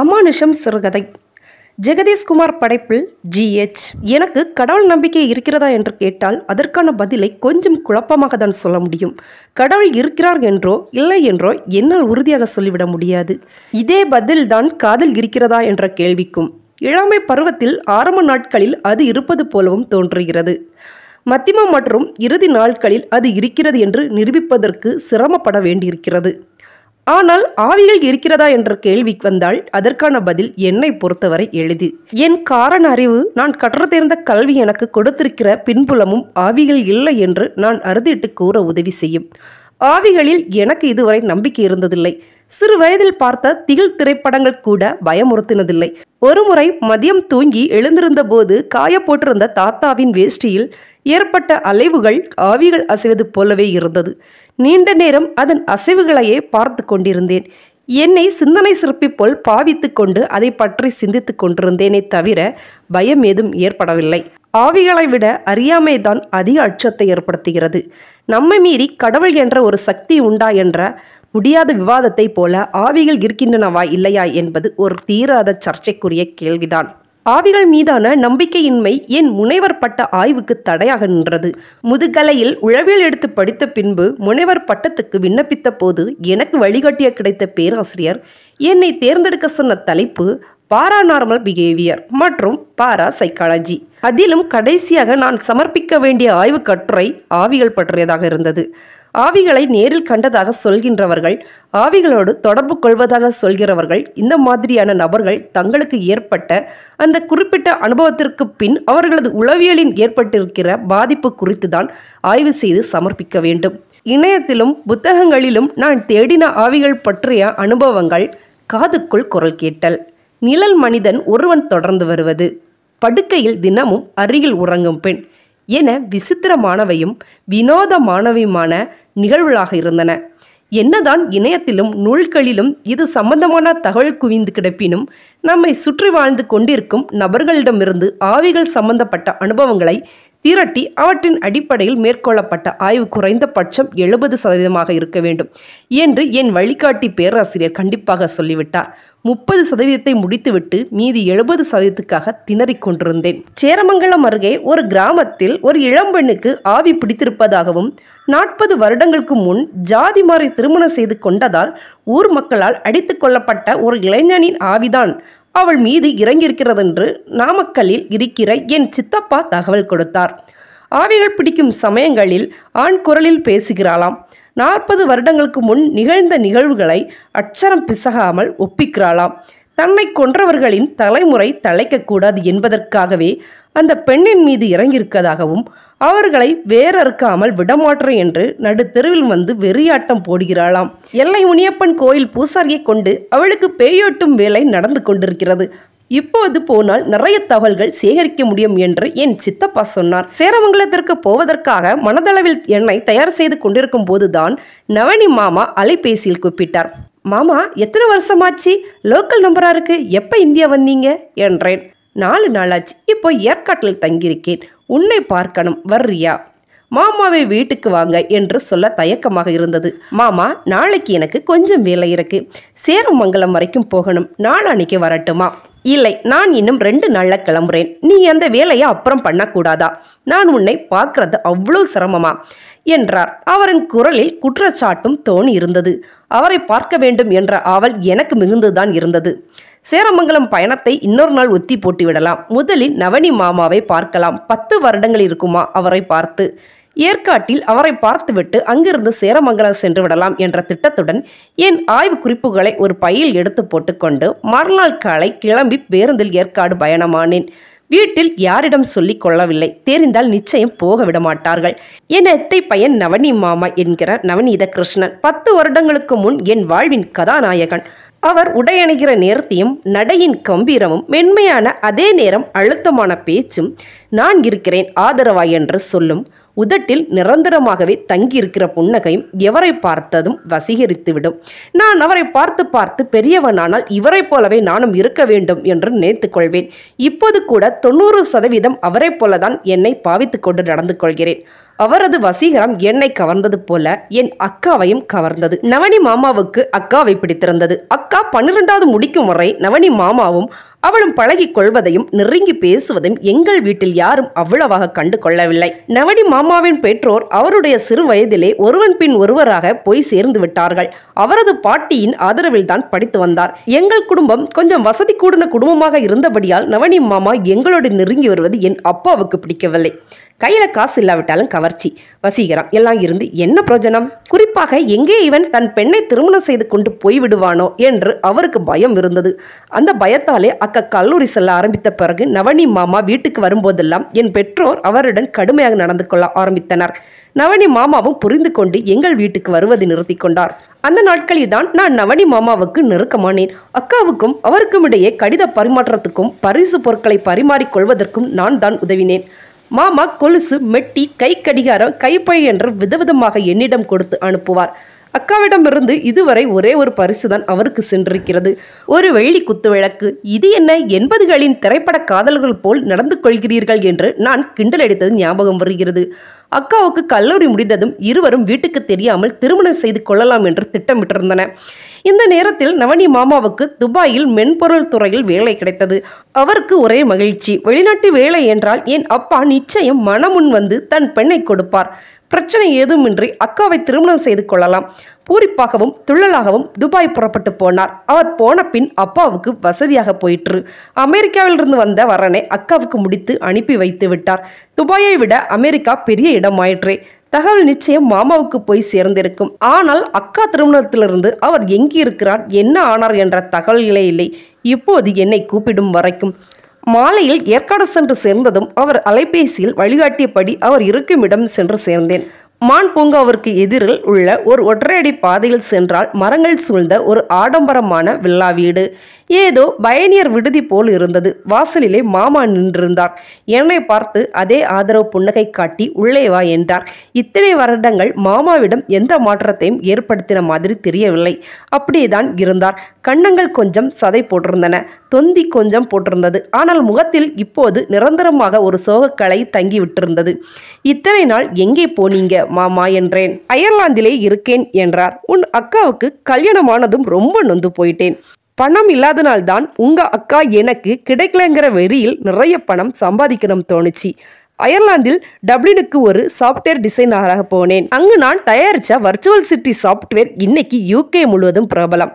அமானுஷம் சிறுகதை ஜெகதீஷ்குமார் படைப்பில் ஜிஹெச் எனக்கு கடவுள் நம்பிக்கை இருக்கிறதா என்று கேட்டால் அதற்கான பதிலை கொஞ்சம் குழப்பமாக தான் சொல்ல முடியும் கடவுள் இருக்கிறார் என்றோ இல்லை என்றோ என்னால் உறுதியாக சொல்லிவிட முடியாது இதே பதில் தான் காதல் இருக்கிறதா என்ற கேள்விக்கும் இளமை பருவத்தில் ஆரம்ப நாட்களில் அது இருப்பது போலவும் தோன்றுகிறது மத்திமம் மற்றும் இறுதி நாட்களில் அது இருக்கிறது என்று நிரூபிப்பதற்கு சிரமப்பட வேண்டியிருக்கிறது ஆனால் ஆவிகள் இருக்கிறதா என்ற கேள்வி வந்தால் அதற்கான பதில் என்னை பொறுத்தவரை எளிது என் காரண அறிவு நான் கற்று தேர்ந்த கல்வி எனக்கு கொடுத்திருக்கிற பின்புலமும் ஆவிகள் இல்லை என்று நான் அறுதிட்டு கூற உதவி செய்யும் ஆவிகளில் எனக்கு இதுவரை நம்பிக்கை இருந்ததில்லை சிறு வயதில் பார்த்த திகில் திரைப்படங்கள் கூட பயமுறுத்தினதில்லை ஒருமுறை மதியம் தூங்கி எழுந்திருந்த போது காய போட்டிருந்த தாத்தாவின் வேஷ்டியில் ஏற்பட்ட அலைவுகள் ஆவிகள் அசைவது போலவே இருந்தது நீண்ட நேரம் அதன் அசைவுகளையே பார்த்து கொண்டிருந்தேன் என்னை சிந்தனை சிற்பி போல் பாவித்து கொண்டு அதை பற்றி சிந்தித்து கொண்டிருந்தேனே தவிர பயம் ஏதும் ஏற்படவில்லை ஆவிகளை விட அறியாமை தான் அதிக அச்சத்தை ஏற்படுத்துகிறது நம்மை மீறி கடவுள் என்ற ஒரு சக்தி உண்டா என்ற முடியாத விவாதத்தை போல ஆவிகள் இருக்கின்றனவா இல்லையா என்பது ஒரு தீராத சர்ச்சைக்குரிய கேள்விதான் ஆவிகள் மீதான நம்பிக்கையின்மை என் முனைவர் பட்ட ஆய்வுக்கு தடையாக நின்றது முதுகலையில் உளவியல் எடுத்து படித்த பின்பு முனைவர் பட்டத்துக்கு விண்ணப்பித்த போது எனக்கு வழிகாட்டிய கிடைத்த பேராசிரியர் என்னை தேர்ந்தெடுக்க சொன்ன தலைப்பு பாராநார்மல் பிஹேவியர் மற்றும் பாரா சைக்காலஜி அதிலும் கடைசியாக நான் சமர்ப்பிக்க வேண்டிய ஆய்வு கட்டுரை ஆவிகள் பற்றியதாக இருந்தது ஆவிகளை நேரில் கண்டதாக சொல்கின்றவர்கள் ஆவிகளோடு தொடர்பு கொள்வதாக சொல்கிறவர்கள் இந்த மாதிரியான நபர்கள் தங்களுக்கு ஏற்பட்ட அந்த குறிப்பிட்ட அனுபவத்திற்கு பின் அவர்களது உளவியலின் ஏற்பட்டிருக்கிற பாதிப்பு குறித்து தான் ஆய்வு செய்து சமர்ப்பிக்க வேண்டும் இணையத்திலும் புத்தகங்களிலும் நான் தேடின ஆவிகள் பற்றிய அனுபவங்கள் காதுக்குள் குரல் கேட்டல் நிழல் மனிதன் ஒருவன் தொடர்ந்து வருவது படுக்கையில் தினமும் அருகில் உறங்கும் பெண் என விசித்திரமானவையும் வினோதமானவையுமான நிகழ்வுகளாக இருந்தன என்னதான் இணையத்திலும் நூல்களிலும் இது சம்பந்தமான தகவல் குவிந்து கிடப்பினும் நம்மை சுற்றி வாழ்ந்து கொண்டிருக்கும் நபர்களிடமிருந்து ஆவிகள் சம்பந்தப்பட்ட அனுபவங்களை திரட்டி அவற்றின் அடிப்படையில் மேற்கொள்ளப்பட்ட ஆய்வு குறைந்த பட்சம் எழுபது சதவீதமாக இருக்க வேண்டும் என்று என் வழிகாட்டி பேராசிரியர் கண்டிப்பாக சொல்லிவிட்டார் முப்பது சதவீதத்தை முடித்துவிட்டு மீதி எழுபது சதவீதத்துக்காக திணறிக் கொண்டிருந்தேன் சேரமங்கலம் அருகே ஒரு கிராமத்தில் ஒரு இளம்பெண்ணுக்கு ஆவி பிடித்திருப்பதாகவும் நாற்பது வருடங்களுக்கு முன் ஜாதி மாறி திருமணம் செய்து கொண்டதால் ஊர் மக்களால் அடித்து கொள்ளப்பட்ட ஒரு இளைஞனின் ஆவிதான் அவள் மீது இறங்கியிருக்கிறதென்று நாமக்கல்லில் இருக்கிற என் சித்தப்பா தகவல் கொடுத்தார் ஆவிகள் பிடிக்கும் சமயங்களில் ஆண் குரலில் பேசுகிறாளாம் நாற்பது வருடங்களுக்கு முன் நிகழ்ந்த நிகழ்வுகளை அச்சரம் பிசகாமல் ஒப்பிக்கிறாளாம் தன்னை கொன்றவர்களின் தலைமுறை தலைக்கக்கூடாது என்பதற்காகவே அந்த பெண்ணின் மீது இறங்கியிருக்கதாகவும் அவர்களை வேறறுக்காமல் விடமாற்றேன் என்று நடுத்தெருவில் வந்து வெறியாட்டம் போடுகிறாளாம் எல்லை முனியப்பன் கோயில் பூசாரியை கொண்டு அவளுக்கு பேயோட்டும் வேலை நடந்து கொண்டிருக்கிறது இப்போது போனால் நிறைய தகவல்கள் சேகரிக்க முடியும் என்று என் சித்தப்பா சொன்னார் சேரமங்கலத்திற்கு போவதற்காக மனதளவில் என்னை தயார் செய்து கொண்டிருக்கும் போதுதான் நவனி மாமா அலைபேசியில் கூப்பிட்டார் மாமா எத்தனை வருஷமாச்சு லோக்கல் நம்பரா இருக்கு எப்போ இந்தியா வந்தீங்க என்றேன் நாலு நாளாச்சு இப்போ ஏற்காட்டில் தங்கியிருக்கேன் உன்னை பார்க்கணும் வர்றியா மாமாவை வீட்டுக்கு வாங்க என்று சொல்ல தயக்கமாக இருந்தது மாமா நாளைக்கு எனக்கு கொஞ்சம் வேலை இருக்கு சேரமங்கலம் வரைக்கும் போகணும் நாளானிக்கு வரட்டுமா இல்லை நான் இன்னும் ரெண்டு நாளில் கிளம்புறேன் நீ அந்த வேலையை அப்புறம் பண்ணக்கூடாதா நான் உன்னை பார்க்கறது அவ்வளோ சிரமமா என்றார் அவரின் குரலில் குற்றச்சாட்டும் தோணி இருந்தது அவரை பார்க்க வேண்டும் என்ற ஆவல் எனக்கு மிகுந்துதான் இருந்தது சேரமங்கலம் பயணத்தை இன்னொரு நாள் ஒத்தி போட்டுவிடலாம் விடலாம் முதலில் நவனி மாமாவை பார்க்கலாம் பத்து வருடங்கள் இருக்குமா அவரை பார்த்து ஏற்காட்டில் அவரை பார்த்துவிட்டு அங்கிருந்து சேரமங்கலம் சென்று விடலாம் என்ற திட்டத்துடன் என் ஆய்வு குறிப்புகளை ஒரு பையில் எடுத்து போட்டுக்கொண்டு மறுநாள் காலை கிளம்பி பேருந்தில் ஏற்காடு பயணமானேன் வீட்டில் யாரிடம் சொல்லிக் கொள்ளவில்லை தெரிந்தால் நிச்சயம் போக விடமாட்டார்கள் என் அத்தை பையன் நவனி மாமா என்கிறார் நவநீத கிருஷ்ணன் பத்து வருடங்களுக்கு முன் என் வாழ்வின் கதாநாயகன் அவர் உடையணிகிற நேர்த்தியும் நடையின் கம்பீரமும் மென்மையான அதே நேரம் அழுத்தமான பேச்சும் நான் இருக்கிறேன் ஆதரவாய் என்று சொல்லும் உதட்டில் நிரந்தரமாகவே தங்கியிருக்கிற புன்னகையும் எவரை பார்த்ததும் வசீகரித்துவிடும் நான் அவரை பார்த்து பார்த்து பெரியவனானால் இவரைப் போலவே நானும் இருக்க வேண்டும் என்று நினைத்து கொள்வேன் இப்போது கூட தொண்ணூறு சதவீதம் அவரைப் போலதான் என்னை பாவித்து கொண்டு நடந்து கொள்கிறேன் அவரது வசீகரம் என்னை கவர்ந்தது போல என் அக்காவையும் கவர்ந்தது நவனி மாமாவுக்கு அக்காவை பிடித்திருந்தது அக்கா பன்னிரெண்டாவது முடிக்கும் வரை நவனி மாமாவும் அவளும் பழகி கொள்வதையும் நெருங்கி பேசுவதையும் எங்கள் வீட்டில் யாரும் அவ்வளவாக கண்டு கொள்ளவில்லை நவனி மாமாவின் பெற்றோர் அவருடைய சிறு வயதிலே ஒருவன் பின் ஒருவராக போய் சேர்ந்து விட்டார்கள் அவரது பாட்டியின் ஆதரவில் தான் படித்து வந்தார் எங்கள் குடும்பம் கொஞ்சம் வசதி கூடின குடும்பமாக இருந்தபடியால் நவனி மாமா எங்களோடு நெருங்கி வருவது என் அப்பாவுக்கு பிடிக்கவில்லை கையில் காசு இல்லாவிட்டாலும் கவர்ச்சி வசீகரம் எல்லாம் இருந்து என்ன பிரோஜனம் குறிப்பாக எங்கே இவன் தன் பெண்ணை திருமணம் செய்து கொண்டு போய்விடுவானோ என்று அவருக்கு பயம் இருந்தது அந்த பயத்தாலே அக்க கல்லூரி செல்ல ஆரம்பித்த பிறகு நவனி மாமா வீட்டுக்கு வரும்போதெல்லாம் என் பெற்றோர் அவருடன் கடுமையாக நடந்து கொள்ள ஆரம்பித்தனர் நவனி மாமாவும் புரிந்து கொண்டு எங்கள் வீட்டுக்கு வருவதை நிறுத்தி கொண்டார் அந்த நாட்களில் தான் நான் நவனி மாமாவுக்கு நெருக்கமானேன் அக்காவுக்கும் அவருக்கும் இடையே கடித பரிமாற்றத்துக்கும் பரிசு பொருட்களை பரிமாறிக் கொள்வதற்கும் நான் தான் உதவினேன் மாமா கொலுசு மெட்டி கை கடிகாரம் கைப்பை என்று விதவிதமாக என்னிடம் கொடுத்து அனுப்புவார் அக்காவிடமிருந்து இதுவரை ஒரே ஒரு பரிசு தான் அவருக்கு சென்றிருக்கிறது ஒரு வெள்ளி குத்து விளக்கு இது என்ன எண்பதுகளின் திரைப்பட காதல்கள் போல் நடந்து கொள்கிறீர்கள் என்று நான் கிண்டல் அடித்தது ஞாபகம் வருகிறது அக்காவுக்கு கல்லூரி முடிந்ததும் இருவரும் வீட்டுக்கு தெரியாமல் திருமணம் செய்து கொள்ளலாம் என்று திட்டமிட்டிருந்தன இந்த நேரத்தில் நவனி மாமாவுக்கு துபாயில் மென்பொருள் துறையில் வேலை கிடைத்தது அவருக்கு ஒரே மகிழ்ச்சி வெளிநாட்டு வேலை என்றால் என் அப்பா நிச்சயம் மனமுன் வந்து தன் பெண்ணை கொடுப்பார் பிரச்சனை ஏதுமின்றி அக்காவை திருமணம் செய்து கொள்ளலாம் பூரிப்பாகவும் துள்ளலாகவும் துபாய் புறப்பட்டு போனார் அவர் போன பின் அப்பாவுக்கு வசதியாக போயிற்று அமெரிக்காவிலிருந்து வந்த வரனை அக்காவுக்கு முடித்து அனுப்பி வைத்து விட்டார் துபாயை விட அமெரிக்கா பெரிய இடமாயிற்றே தகவல் நிச்சயம் மாமாவுக்கு போய் சேர்ந்திருக்கும் ஆனால் அக்கா திருமணத்திலிருந்து அவர் எங்கிருக்கிறார் என்ன ஆனார் என்ற தகவல்களே இல்லை இப்போது என்னை கூப்பிடும் வரைக்கும் மாலையில் ஏற்காடு சென்று சேர்ந்ததும் அவர் அலைபேசியில் வழிகாட்டியபடி அவர் இருக்குமிடம் சென்று சேர்ந்தேன் மான் பூங்காவிற்கு எதிரில் உள்ள ஒரு ஒற்றையடி பாதையில் சென்றால் மரங்கள் சூழ்ந்த ஒரு ஆடம்பரமான வில்லா வீடு ஏதோ பயணியர் விடுதி போல் இருந்தது வாசலிலே மாமா நின்றிருந்தார் என்னை பார்த்து அதே ஆதரவு புன்னகை காட்டி உள்ளே வா என்றார் இத்தனை வருடங்கள் மாமாவிடம் எந்த மாற்றத்தையும் ஏற்படுத்தின மாதிரி தெரியவில்லை அப்படியேதான் இருந்தார் கண்ணங்கள் கொஞ்சம் சதை போட்டிருந்தன தொந்தி கொஞ்சம் போட்டிருந்தது ஆனால் முகத்தில் இப்போது நிரந்தரமாக ஒரு சோகக்கலை தங்கி விட்டிருந்தது இத்தனை நாள் எங்கே போனீங்க மாமா என்றேன் அயர்லாந்திலே இருக்கேன் என்றார் உன் அக்காவுக்கு கல்யாணமானதும் ரொம்ப நொந்து போயிட்டேன் பணம் இல்லாதனால்தான் உங்க அக்கா எனக்கு கிடைக்கலங்கிற வெறியில் நிறைய பணம் சம்பாதிக்கணும் தோணுச்சு அயர்லாந்தில் டப்ளினுக்கு ஒரு சாஃப்ட்வேர் டிசைனராக போனேன் அங்கு நான் தயாரித்த வர்ச்சுவல் சிட்டி சாஃப்ட்வேர் இன்னைக்கு யூகே முழுவதும் பிரபலம்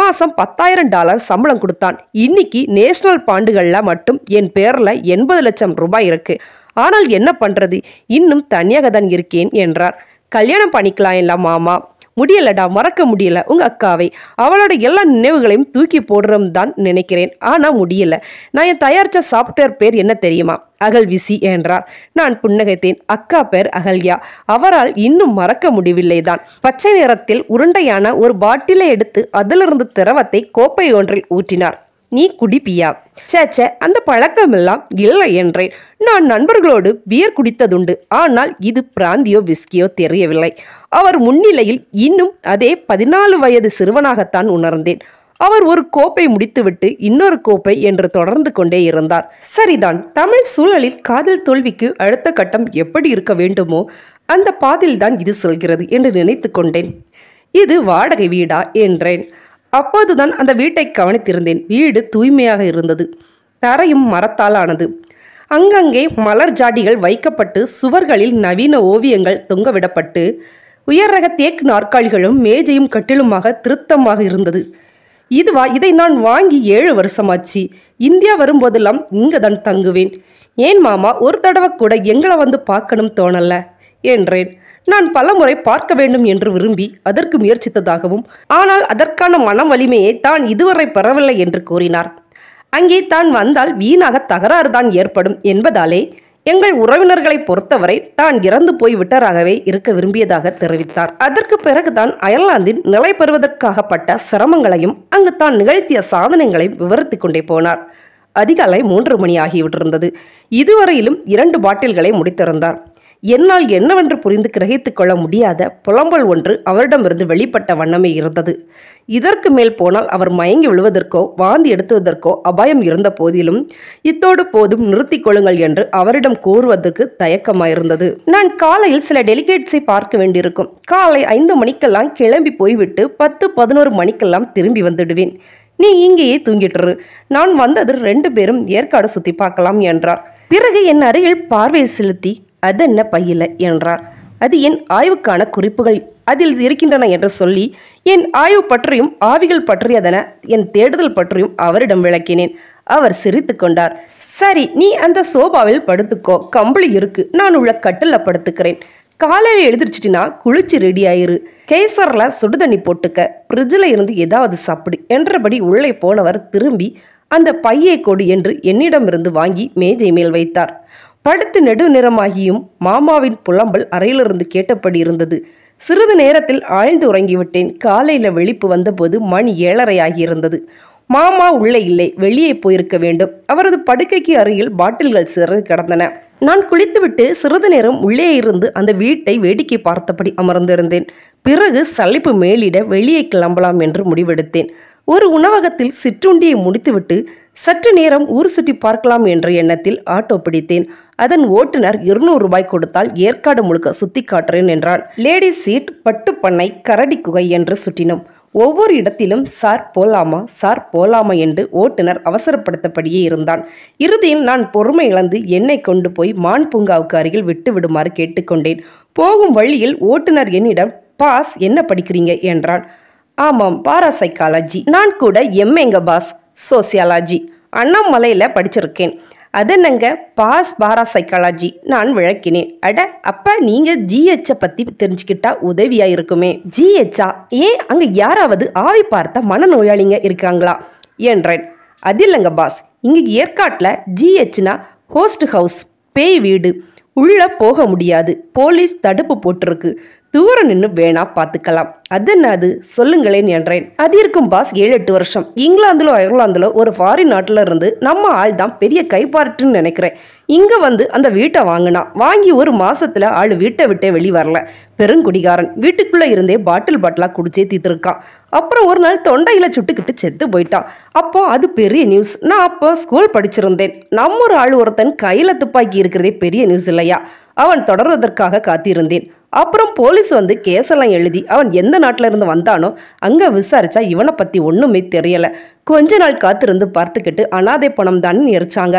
மாதம் பத்தாயிரம் டாலர் சம்பளம் கொடுத்தான் இன்னைக்கு நேஷனல் பாண்டுகளில் மட்டும் என் பேரில் எண்பது லட்சம் ரூபாய் இருக்கு ஆனால் என்ன பண்ணுறது இன்னும் தனியாக தான் இருக்கேன் என்றார் கல்யாணம் பண்ணிக்கலாம் இல்லை மாமா முடியலடா மறக்க முடியல உங்கள் அக்காவை அவளோட எல்லா நினைவுகளையும் தூக்கி போடுறோம் தான் நினைக்கிறேன் ஆனால் முடியல நான் என் தயாரித்த சாஃப்ட்வேர் பேர் என்ன தெரியுமா அகல் விசி என்றார் நான் புன்னகைத்தேன் அக்கா பேர் அகல்யா அவரால் இன்னும் மறக்க முடியவில்லை தான் பச்சை நிறத்தில் உருண்டையான ஒரு பாட்டிலை எடுத்து அதிலிருந்து திரவத்தை கோப்பை ஒன்றில் ஊற்றினார் நீ குடிப்பியா சேச்சே அந்த பழக்கமெல்லாம் இல்லை என்றேன் நான் நண்பர்களோடு பியர் குடித்ததுண்டு ஆனால் இது பிராந்தியோ விஸ்கியோ தெரியவில்லை அவர் முன்னிலையில் இன்னும் அதே பதினாலு வயது சிறுவனாகத்தான் உணர்ந்தேன் அவர் ஒரு கோப்பை முடித்துவிட்டு இன்னொரு கோப்பை என்று தொடர்ந்து கொண்டே இருந்தார் சரிதான் தமிழ் சூழலில் காதல் தோல்விக்கு அடுத்த கட்டம் எப்படி இருக்க வேண்டுமோ அந்த பாதில்தான் இது செல்கிறது என்று நினைத்து கொண்டேன் இது வாடகை வீடா என்றேன் அப்போதுதான் அந்த வீட்டை கவனித்திருந்தேன் வீடு தூய்மையாக இருந்தது தரையும் மரத்தால் ஆனது அங்கங்கே மலர் ஜாடிகள் வைக்கப்பட்டு சுவர்களில் நவீன ஓவியங்கள் தொங்கவிடப்பட்டு உயர் ரக தேக்கு நாற்காலிகளும் மேஜையும் கட்டிலுமாக திருத்தமாக இருந்தது இதுவா இதை நான் வாங்கி ஏழு வருஷமாச்சு இந்தியா வரும்போதெல்லாம் இங்கே தான் தங்குவேன் ஏன் மாமா ஒரு தடவை கூட எங்களை வந்து பார்க்கணும் தோணல என்றேன் நான் பலமுறை பார்க்க வேண்டும் என்று விரும்பி அதற்கு முயற்சித்ததாகவும் ஆனால் அதற்கான மன வலிமையை தான் இதுவரை பெறவில்லை என்று கூறினார் அங்கே தான் வந்தால் வீணாக தகராறு தான் ஏற்படும் என்பதாலே எங்கள் உறவினர்களை பொறுத்தவரை தான் இறந்து போய் விட்டராகவே இருக்க விரும்பியதாக தெரிவித்தார் அதற்கு பிறகுதான் அயர்லாந்தின் நிலை பெறுவதற்காகப்பட்ட சிரமங்களையும் அங்கு தான் நிகழ்த்திய சாதனைகளையும் விவரித்து கொண்டே போனார் அதிகாலை மூன்று மணி ஆகிவிட்டிருந்தது இதுவரையிலும் இரண்டு பாட்டில்களை முடித்திருந்தார் என்னால் என்னவென்று புரிந்து கிரகித்து கொள்ள முடியாத புலம்பல் ஒன்று அவரிடமிருந்து வெளிப்பட்ட வண்ணமே இருந்தது இதற்கு மேல் போனால் அவர் மயங்கி விழுவதற்கோ வாந்தி எடுத்துவதற்கோ அபாயம் இருந்த போதிலும் இத்தோடு போதும் நிறுத்தி கொள்ளுங்கள் என்று அவரிடம் கூறுவதற்கு தயக்கமாயிருந்தது நான் காலையில் சில டெலிகேட்ஸை பார்க்க வேண்டியிருக்கும் காலை ஐந்து மணிக்கெல்லாம் கிளம்பி போய்விட்டு பத்து பதினோரு மணிக்கெல்லாம் திரும்பி வந்துடுவேன் நீ இங்கேயே தூங்கிட்டுரு நான் வந்தது ரெண்டு பேரும் ஏற்காடு சுற்றி பார்க்கலாம் என்றார் பிறகு என் அருகில் பார்வை செலுத்தி அது என்ன பையில என்றார் அது என் ஆய்வுக்கான குறிப்புகள் அதில் இருக்கின்றன என்று சொல்லி என் ஆய்வு பற்றியும் ஆவிகள் பற்றியதென என் தேடுதல் பற்றியும் அவரிடம் விளக்கினேன் அவர் சிரித்து கொண்டார் சரி நீ அந்த சோபாவில் படுத்துக்கோ கம்பளி இருக்கு நான் உள்ள கட்டில படுத்துக்கிறேன் காலையில் எழுதிருச்சிட்டினா குளிச்சு ரெடி ஆயிரு கேசரில் சுடுதண்ணி போட்டுக்க ஃப்ரிட்ஜில் இருந்து ஏதாவது சாப்பிடு என்றபடி உள்ளே போனவர் திரும்பி அந்த பையை கொடு என்று என்னிடமிருந்து வாங்கி மேஜை மேல் வைத்தார் படுத்து நெடுநிறமாகியும் மாமாவின் புலம்பல் அறையிலிருந்து கேட்டபடி இருந்தது சிறிது நேரத்தில் ஆழ்ந்து உறங்கிவிட்டேன் காலையில் வெளிப்பு வந்தபோது மணி ஏழரை ஆகியிருந்தது மாமா உள்ளே இல்லை வெளியே போயிருக்க வேண்டும் அவரது படுக்கைக்கு அருகில் பாட்டில்கள் சிறகு கிடந்தன நான் குளித்துவிட்டு சிறிது நேரம் உள்ளே இருந்து அந்த வீட்டை வேடிக்கை பார்த்தபடி அமர்ந்திருந்தேன் பிறகு சளிப்பு மேலிட வெளியே கிளம்பலாம் என்று முடிவெடுத்தேன் ஒரு உணவகத்தில் சிற்றுண்டியை முடித்துவிட்டு சற்று நேரம் ஊர் சுற்றி பார்க்கலாம் என்ற எண்ணத்தில் ஆட்டோ பிடித்தேன் அதன் ஓட்டுநர் இருநூறு ரூபாய் கொடுத்தால் ஏற்காடு முழுக்க சுத்தி காட்டுறேன் என்றான் லேடி சீட் பட்டுப்பண்ணை கரடி குகை என்று சுற்றினோம் ஒவ்வொரு இடத்திலும் சார் போலாமா சார் போலாமா என்று ஓட்டுநர் அவசரப்படுத்தபடியே இருந்தான் இறுதியில் நான் பொறுமை இழந்து என்னை கொண்டு போய் மான் பூங்காவுக்கு அருகில் விட்டு விடுமாறு கேட்டுக்கொண்டேன் போகும் வழியில் ஓட்டுநர் என்னிடம் பாஸ் என்ன படிக்கிறீங்க என்றான் ஆமாம் பாரா சைக்காலஜி நான் கூட எம் பாஸ் சோசியாலஜி அண்ணாமலையில் படிச்சிருக்கேன் அது என்னங்க பாஸ் பாரா சைக்காலஜி நான் விளக்கினேன் அட அப்போ நீங்கள் ஜிஹெச்சை பற்றி தெரிஞ்சுக்கிட்டா உதவியாக இருக்குமே ஜிஹெச்சா ஏன் அங்கே யாராவது ஆவி பார்த்த மனநோயாளிங்க இருக்காங்களா என்றேன் அது இல்லைங்க பாஸ் இங்கே ஏற்காட்டில் ஜிஹெச்னா ஹோஸ்ட் ஹவுஸ் பேய் வீடு உள்ளே போக முடியாது போலீஸ் தடுப்பு போட்டிருக்கு தூரம் நின்று வேணா பார்த்துக்கலாம் அதென்ன அது சொல்லுங்களேன் என்றேன் அது இருக்கும் பாஸ் ஏழு எட்டு வருஷம் இங்கிலாந்துலோ அயர்லாந்துலோ ஒரு ஃபாரின் நாட்டில் இருந்து நம்ம ஆள் தான் பெரிய கைப்பாட்டுன்னு நினைக்கிறேன் இங்கே வந்து அந்த வீட்டை வாங்கினா வாங்கி ஒரு மாசத்துல ஆள் வீட்டை விட்டே வெளி வரல பெருங்குடிகாரன் வீட்டுக்குள்ளே இருந்தே பாட்டில் பாட்டிலாக குடிச்சே தீத்துருக்கான் அப்புறம் ஒரு நாள் தொண்டையில் சுட்டுக்கிட்டு செத்து போயிட்டான் அப்போ அது பெரிய நியூஸ் நான் அப்போ ஸ்கூல் படிச்சிருந்தேன் நம்ம ஒரு ஆள் ஒருத்தன் கையில் துப்பாக்கி இருக்கிறதே பெரிய நியூஸ் இல்லையா அவன் தொடர்வதற்காக காத்திருந்தேன் அப்புறம் போலீஸ் வந்து கேஸெல்லாம் எழுதி அவன் எந்த நாட்டில் இருந்து வந்தானோ அங்கே விசாரிச்சா இவனை பற்றி ஒன்றுமே தெரியலை கொஞ்ச நாள் காத்திருந்து பார்த்துக்கிட்டு அனாதை பணம் தான் எரிச்சாங்க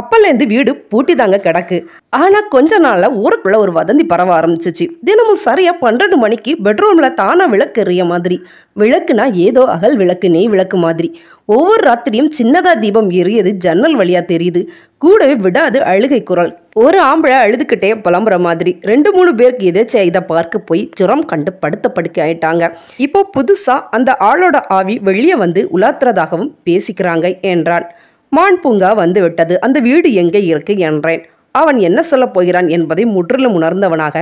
அப்போலேருந்து வீடு பூட்டி தாங்க கிடக்கு ஆனால் கொஞ்ச நாளில் ஊருக்குள்ளே ஒரு வதந்தி பரவ ஆரம்பிச்சிச்சு தினமும் சரியாக பன்னெண்டு மணிக்கு பெட்ரூமில் தானாக விளக்கு எறிய மாதிரி விளக்குனா ஏதோ அகல் விளக்கு நெய் விளக்கு மாதிரி ஒவ்வொரு ராத்திரியும் சின்னதாக தீபம் எரியது ஜன்னல் வழியாக தெரியுது கூடவே விடாது அழுகை குரல் ஒரு ஆம்பளை அழுதுகிட்டே புலம்புற மாதிரி ரெண்டு மூணு பேருக்கு எதேச்ச இதை பார்க்க போய் ஜுரம் கண்டு படுத்த படுக்க ஆயிட்டாங்க இப்போ புதுசாக அந்த ஆளோட ஆவி வெளியே வந்து உலாத்துறதாகவும் பேசிக்கிறாங்க என்றான் மான் பூங்கா வந்து விட்டது அந்த வீடு எங்கே இருக்கு என்றேன் அவன் என்ன சொல்ல போகிறான் என்பதை முற்றிலும் உணர்ந்தவனாக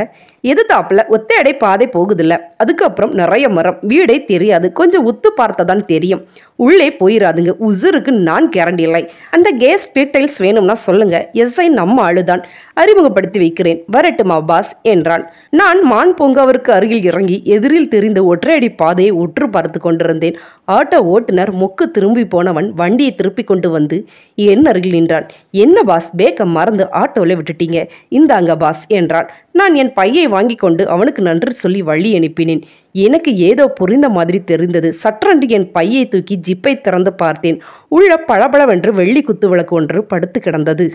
எதிர்த்தாப்புல ஒத்தையடை பாதை போகுதில்ல அதுக்கப்புறம் நிறைய மரம் வீடே தெரியாது கொஞ்சம் உத்து பார்த்ததான் தெரியும் உள்ளே போயிடாதுங்க உசுருக்கு நான் கேரண்டி இல்லை அந்த கேஸ் டீட்டெயில்ஸ் வேணும்னா சொல்லுங்க எஸ்ஐ நம்ம ஆளுதான் அறிமுகப்படுத்தி வைக்கிறேன் வரட்டுமா பாஸ் என்றான் நான் மான் பொங்கவருக்கு அருகில் இறங்கி எதிரில் தெரிந்த ஒற்றையடி பாதையை உற்று பார்த்து கொண்டிருந்தேன் ஆட்டோ ஓட்டுநர் மொக்கு திரும்பி போனவன் வண்டியை திருப்பி கொண்டு வந்து என் அருகில் நின்றான் என்ன பாஸ் பேக்கம் மறந்து ஆட்டோவில் விட்டுட்டீங்க இந்தாங்க பாஸ் என்றான் நான் என் பையை வாங்கி கொண்டு அவனுக்கு நன்றி சொல்லி வழி அனுப்பினேன் எனக்கு ஏதோ புரிந்த மாதிரி தெரிந்தது சற்றென்று என் பையை தூக்கி ஜிப்பை திறந்து பார்த்தேன் உள்ள பளபளவென்று வெள்ளி குத்து விளக்கு ஒன்று படுத்து கிடந்தது